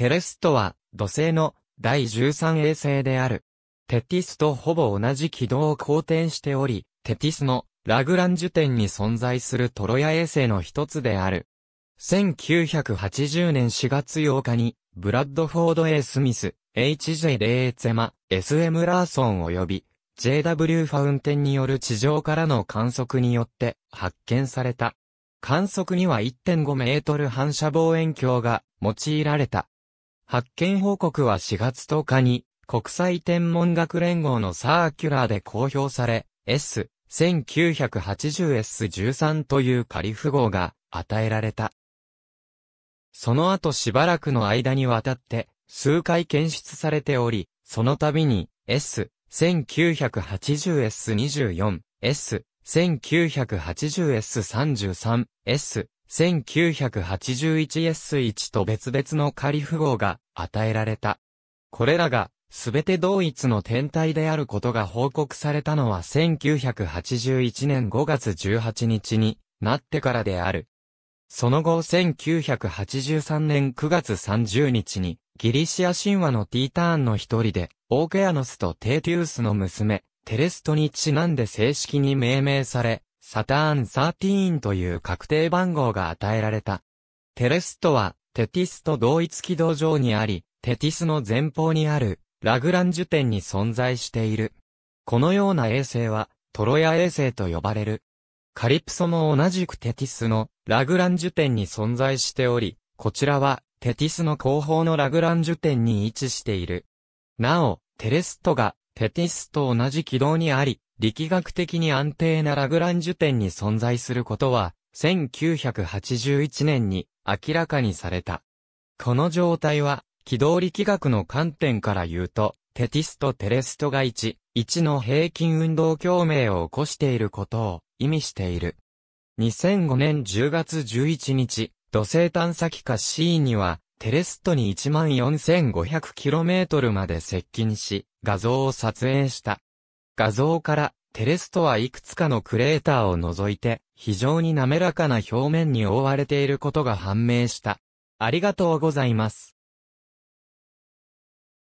テレストは土星の第13衛星である。テティスとほぼ同じ軌道を公転しており、テティスのラグランジュ点に存在するトロヤ衛星の一つである。1980年4月8日に、ブラッドフォード A スミス、H.J. レーツェマ、S.M. ラーソン及び、J.W. ファウンテンによる地上からの観測によって発見された。観測には1.5メートル反射望遠鏡が用いられた。発見報告は4月10日に、国際天文学連合のサーキュラーで公表され、S、1980S13 という仮符号が与えられた。その後しばらくの間にわたって数回検出されており、その度に S、1980S24、S、1980S33、S、1981S1 と別々の仮符号が与えられた。これらがすべて同一の天体であることが報告されたのは1981年5月18日になってからである。その後1983年9月30日にギリシア神話のティーターンの一人でオーケアノスとテーティウスの娘テレストにちなんで正式に命名されサターン13という確定番号が与えられた。テレストは、テティスと同一軌道上にあり、テティスの前方にある、ラグランジュ点に存在している。このような衛星は、トロヤ衛星と呼ばれる。カリプソも同じくテティスのラグランジュ点に存在しており、こちらはテティスの後方のラグランジュ点に位置している。なお、テレストがテティスと同じ軌道にあり、力学的に安定なラグランジュ点に存在することは、1981年に明らかにされた。この状態は、軌道力学の観点から言うと、テティスとテレストが1、1の平均運動共鳴を起こしていることを意味している。2005年10月11日、土星探査機か C には、テレストに 14,500km まで接近し、画像を撮影した。画像からテレストはいくつかのクレーターを除いて非常に滑らかな表面に覆われていることが判明した。ありがとうございます。